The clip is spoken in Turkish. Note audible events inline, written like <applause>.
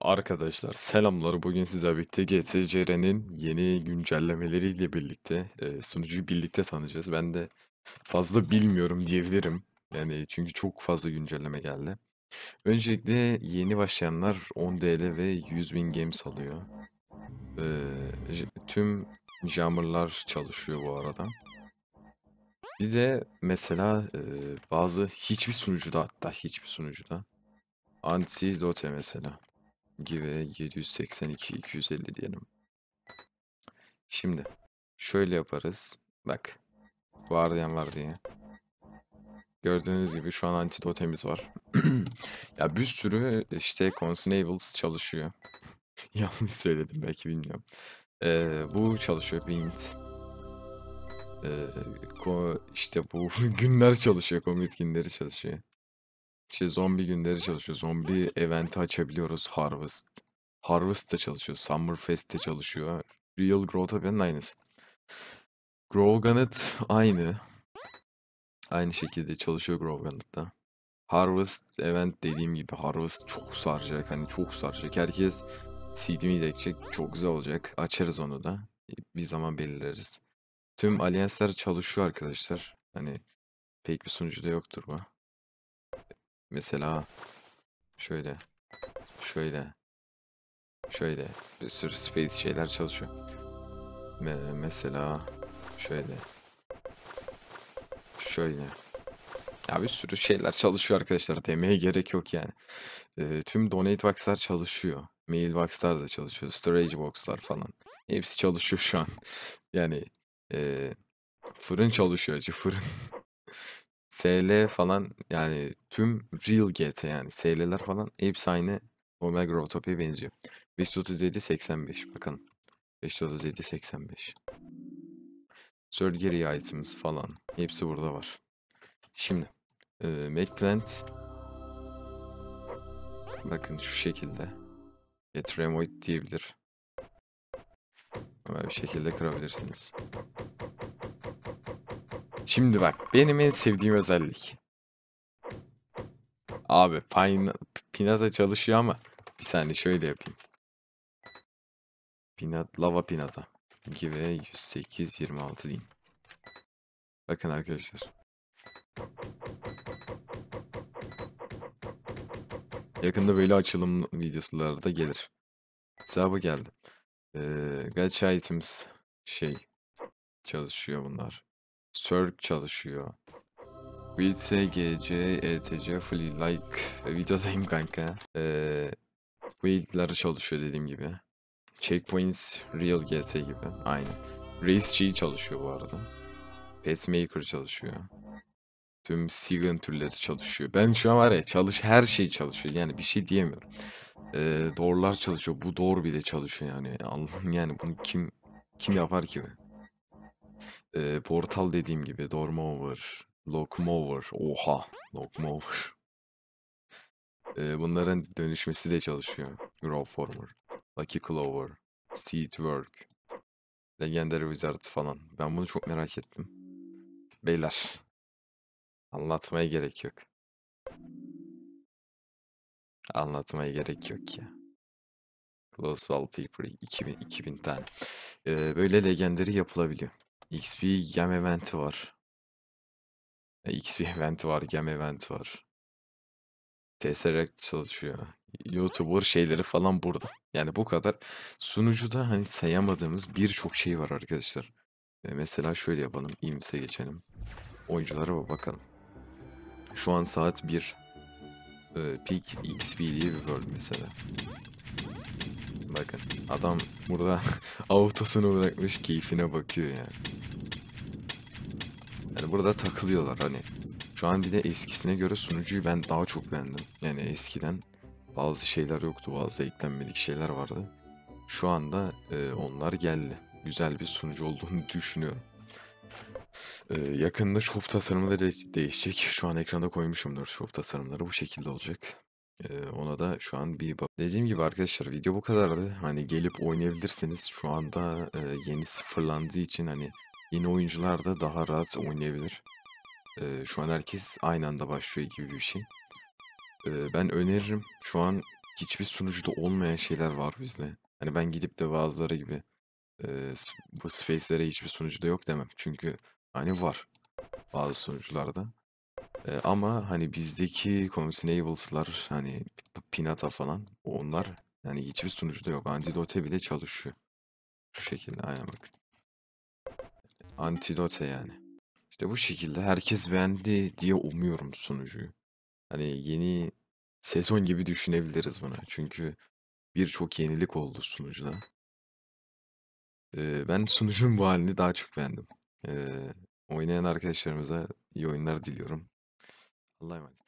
Arkadaşlar selamlar bugün size birlikte GTCR'nin yeni güncellemeleriyle birlikte e, sunucuyu birlikte tanıyacağız. Ben de fazla bilmiyorum diyebilirim. Yani çünkü çok fazla güncelleme geldi. Öncelikle yeni başlayanlar 10 DL ve 100.000 games alıyor. E, tüm jammerlar çalışıyor bu arada. Bir de mesela e, bazı hiçbir sunucuda hatta hiçbir sunucuda anti Antidote mesela gibi 782 250 diyelim. Şimdi şöyle yaparız. Bak. Guardian var diye. Gördüğünüz gibi şu an antidotemiz var. <clears throat> ya bir sürü işte Consunables çalışıyor. <laughs> Yanlış söyledim belki bilmiyorum. Ee, bu çalışıyor Paint. Ee, işte bu <laughs> günler çalışıyor, komünist günleri çalışıyor. İşte zombi günleri çalışıyor. Zombi eventi açabiliyoruz. Harvest. Harvest de çalışıyor. Summer Fest de çalışıyor. Real Growth Event'in aynısı. Grow Gannet aynı. Aynı şekilde çalışıyor Grow Gannet'da. Harvest event dediğim gibi Harvest çok saracak. Hani çok saracak. Herkes CD'mi de ekecek. Çok güzel olacak. Açarız onu da. Bir zaman belirleriz. Tüm alliance'ler çalışıyor arkadaşlar. Hani pek bir sonucu da yoktur bu. Mesela şöyle, şöyle, şöyle bir sürü space şeyler çalışıyor. Me mesela şöyle, şöyle. Ya bir sürü şeyler çalışıyor arkadaşlar demeye gerek yok yani. E, tüm donate box'lar çalışıyor. Mail box'lar da çalışıyor. Storage box'lar falan. Hepsi çalışıyor şu an. Yani e, fırın çalışıyor acı fırın. SL <laughs> falan yani tüm real GT yani SL'ler falan hepsi aynı Omega Rotopi'ye benziyor. 537 85 bakın. 537 85. Surgery items falan hepsi burada var. Şimdi e, make plant bakın şu şekilde. Get remote diyebilir. Böyle bir şekilde kırabilirsiniz. Şimdi bak benim en sevdiğim özellik. Abi pinata çalışıyor ama bir saniye şöyle yapayım. Pinat lava pinata. 2 ve 108 26 diyeyim. Bakın arkadaşlar. Yakında böyle açılım videoları da gelir. Hesabı geldi. Ee, kaç items şey çalışıyor bunlar. Sörg çalışıyor. Widse, GC, ETC, fully Like. E, videodayım kanka. Ee, Wheel'ları çalışıyor dediğim gibi. Checkpoints, Real GS gibi. Aynen. Race G çalışıyor bu arada. Pacemaker çalışıyor. Tüm Sigan türleri çalışıyor. Ben şu an var ya çalış her şey çalışıyor. Yani bir şey diyemiyorum. Ee, doğrular çalışıyor. Bu doğru bile çalışıyor yani. Allah'ım yani bunu kim kim yapar ki? Ee, portal dediğim gibi Dormover, Lockmover. Oha Lockmover. <laughs> Ee, bunların dönüşmesi de çalışıyor. Growformer, Lucky Clover, Seedwork, Legendary Wizard falan. Ben bunu çok merak ettim. Beyler. Anlatmaya gerek yok. Anlatmaya gerek yok ya. Close Wallpaper 2000, 2000 tane. Ee, böyle legendary yapılabiliyor. XP Gem Event'i var. E, XP <laughs> Event'i var, Gem Event'i var. Tesseract çalışıyor. YouTuber şeyleri falan burada. Yani bu kadar. Sunucuda hani sayamadığımız birçok şey var arkadaşlar. E, mesela şöyle yapalım. İmse geçelim. Oyunculara bakalım. Şu an saat 1. E, peak XP diye bir world mesela. Bakın adam burada <laughs> autosunu bırakmış keyfine bakıyor yani. Yani burada takılıyorlar hani. Şu an bir de eskisine göre sunucuyu ben daha çok beğendim. Yani eskiden bazı şeyler yoktu, bazı eklenmedik şeyler vardı. Şu anda e, onlar geldi. Güzel bir sunucu olduğunu <laughs> düşünüyorum. E, yakında shop tasarımları de değişecek. Şu an ekranda koymuşumdur shop tasarımları. Bu şekilde olacak. E, ona da şu an bir bak. Dediğim gibi arkadaşlar video bu kadardı. Hani gelip oynayabilirseniz Şu anda e, yeni sıfırlandığı için hani yeni oyuncular da daha rahat oynayabilir. Ee, şu an herkes aynı anda başlıyor gibi bir şey. Ee, ben öneririm. Şu an hiçbir sunucuda olmayan şeyler var bizde. Hani ben gidip de bazıları gibi e, bu space'lere hiçbir sunucuda yok demem. Çünkü hani var bazı sunucularda. E, ama hani bizdeki Consunables'lar hani Pinata falan onlar yani hiçbir sunucuda yok. Antidote bile çalışıyor. Şu şekilde aynen bakın. Antidote yani. İşte bu şekilde herkes beğendi diye umuyorum sunucuyu. Hani yeni sezon gibi düşünebiliriz bunu. Çünkü birçok yenilik oldu sunucuda. Ee, ben sunucunun bu halini daha çok beğendim. Ee, oynayan arkadaşlarımıza iyi oyunlar diliyorum. Allah'a emanet.